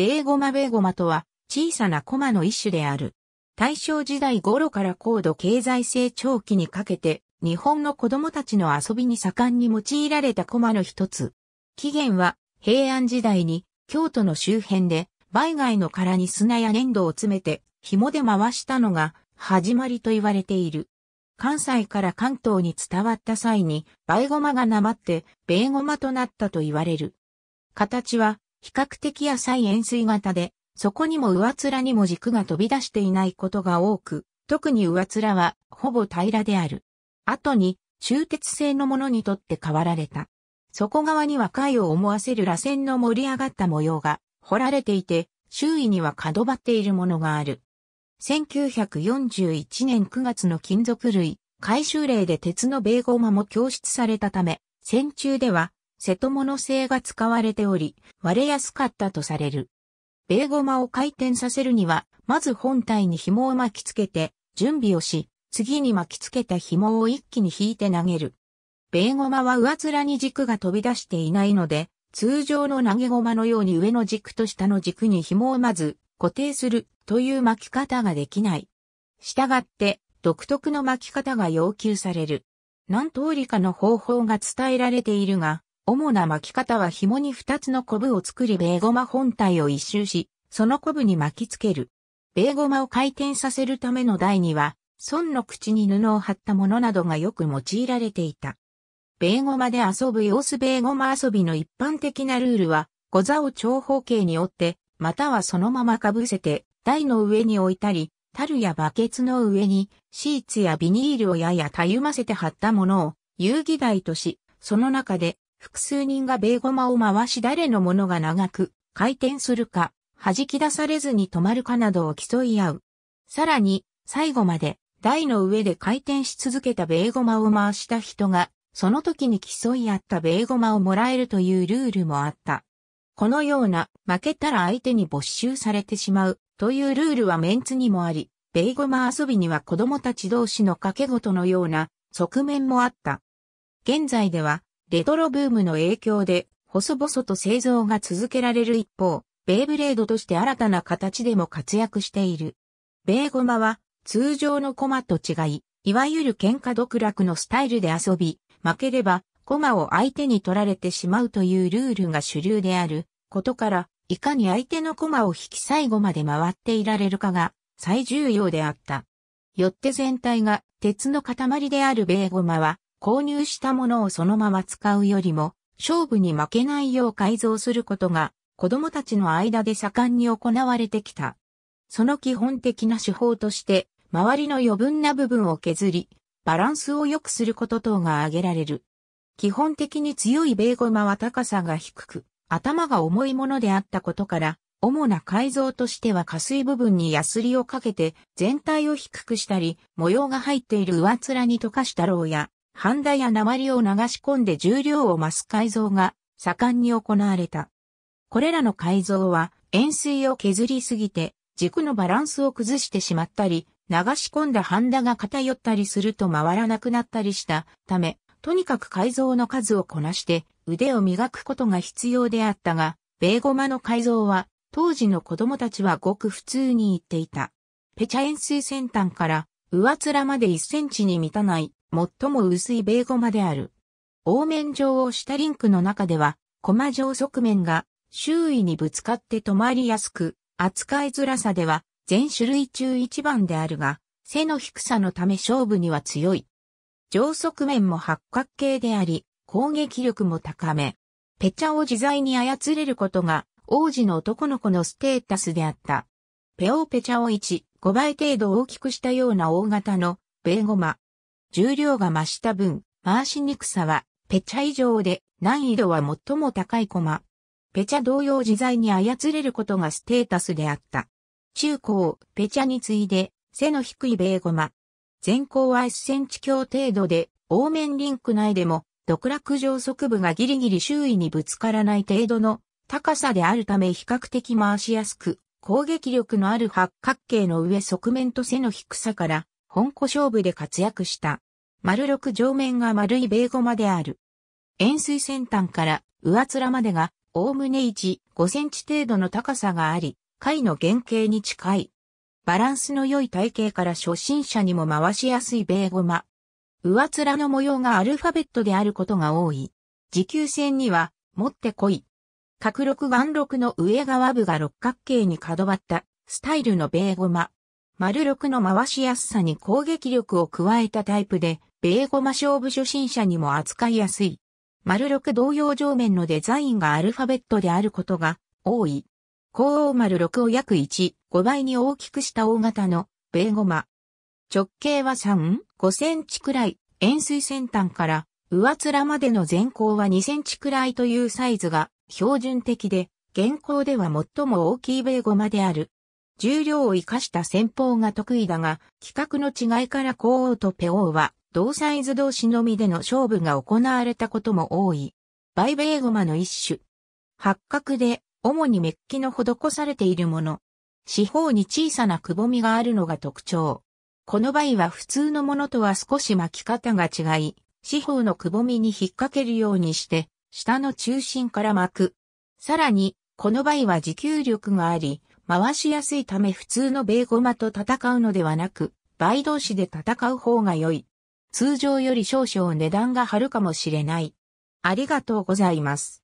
ベーゴマベーゴマとは小さなコマの一種である。大正時代頃から高度経済成長期にかけて日本の子供たちの遊びに盛んに用いられたコマの一つ。起源は平安時代に京都の周辺で売外の殻に砂や粘土を詰めて紐で回したのが始まりと言われている。関西から関東に伝わった際に、バイゴマがなまって、ベーゴマとなったと言われる。形は、比較的浅い円錐型で、そこにも上面にも軸が飛び出していないことが多く、特に上面はほぼ平らである。後に中鉄製のものにとって変わられた。底側には貝を思わせる螺旋の盛り上がった模様が彫られていて、周囲には角張っているものがある。1941年9月の金属類、回収令で鉄の米合間も供出されたため、戦中では瀬戸物製が使われており、割れやすかったとされる。ベーゴマを回転させるには、まず本体に紐を巻きつけて、準備をし、次に巻きつけた紐を一気に引いて投げる。ベーゴマは上面に軸が飛び出していないので、通常の投げゴマのように上の軸と下の軸に紐をまず固定するという巻き方ができない。したがって独特の巻き方が要求される。何通りかの方法が伝えられているが、主な巻き方は紐に2つのコブを作りベーゴマ本体を一周し、そのコブに巻きつける。ベーゴマを回転させるための台には、孫の口に布を貼ったものなどがよく用いられていた。ベーゴマで遊ぶ様子ベーゴマ遊びの一般的なルールは、ゴザを長方形に折って、またはそのままかぶせて、台の上に置いたり、樽やバケツの上に、シーツやビニールをややたゆませて貼ったものを、遊戯台とし、その中で複数人がベーゴマを回し誰のものが長く回転するか、弾き出されずに止まるかなどを競い合う。さらに、最後まで台の上で回転し続けたベーゴマを回した人が、その時に競い合ったベーゴマをもらえるというルールもあった。このような負けたら相手に没収されてしまうというルールはメンツにもあり、ベーゴマ遊びには子供たち同士の掛け事のような側面もあった。現在ではレトロブームの影響で、細々と製造が続けられる一方、ベイブレードとして新たな形でも活躍している。ベイゴマは、通常のコマと違い、いわゆる喧嘩独楽のスタイルで遊び、負ければ、コマを相手に取られてしまうというルールが主流であることから、いかに相手のコマを引き最後まで回っていられるかが最重要であった。よって全体が鉄の塊であるベーゴマは購入したものをそのまま使うよりも、勝負に負けないよう改造することが、子供たちの間で盛んに行われてきた。その基本的な手法として、周りの余分な部分を削り、バランスを良くすること等が挙げられる。基本的に強いベーゴマは高さが低く、頭が重いものであったことから、主な改造としては下水部分にヤスリをかけて全体を低くしたり、模様が入っている上面に溶かしたろうや、ハンダや鉛を流し込んで重量を増す改造が盛んに行われた。これらの改造は塩水を削りすぎて軸のバランスを崩してしまったり、流し込んだハンダが偏ったりすると回らなくなったりしたため、とにかく改造の数をこなして腕を磨くことが必要であったが、ベーゴマの改造は当時の子供たちはごく普通に言っていた。ペチャ塩水先端から上面まで1センチに満たない最も薄い米ゴマである。凹面状をしたリンクの中では、コマ状側面が周囲にぶつかって止まりやすく、扱いづらさでは全種類中一番であるが、背の低さのため勝負には強い。上側面も八角形であり、攻撃力も高め。ペチャを自在に操れることが、王子の男の子のステータスであった。ペオペチャを1、5倍程度大きくしたような大型の、ベーゴマ。重量が増した分、回しにくさは、ペチャ以上で難易度は最も高いコマ。ペチャ同様自在に操れることがステータスであった。中高、ペチャに次いで、背の低い米ゴマ。全高は1センチ強程度で、オーメンリンク内でも、独楽上側部がギリギリ周囲にぶつからない程度の高さであるため比較的回しやすく、攻撃力のある八角形の上側面と背の低さから本古勝負で活躍した。丸六上面が丸い米ゴマである。円錐先端から上面までが、おおむね1、5センチ程度の高さがあり、貝の原型に近い。バランスの良い体型から初心者にも回しやすい米ゴマ。上面の模様がアルファベットであることが多い。持久戦には、持ってこい。角六眼六の上側部が六角形に角張った、スタイルの米ゴマ。丸6の回しやすさに攻撃力を加えたタイプで、米ゴマ勝負初心者にも扱いやすい。丸6同様上面のデザインがアルファベットであることが多い。高王丸6を約1、5倍に大きくした大型の米ゴマ。直径は3、5センチくらい、円錐先端から上面までの全高は2センチくらいというサイズが標準的で、現行では最も大きい米ゴマである。重量を生かした戦法が得意だが、規格の違いから皇王とペ王は、同サイズ同士のみでの勝負が行われたことも多い。バイベーゴマの一種。八角で、主にメッキの施されているもの。四方に小さなくぼみがあるのが特徴。この場合は普通のものとは少し巻き方が違い、四方のくぼみに引っ掛けるようにして、下の中心から巻く。さらに、この場合は持久力があり、回しやすいため普通の米ゴマと戦うのではなく、倍同士で戦う方が良い。通常より少々値段が張るかもしれない。ありがとうございます。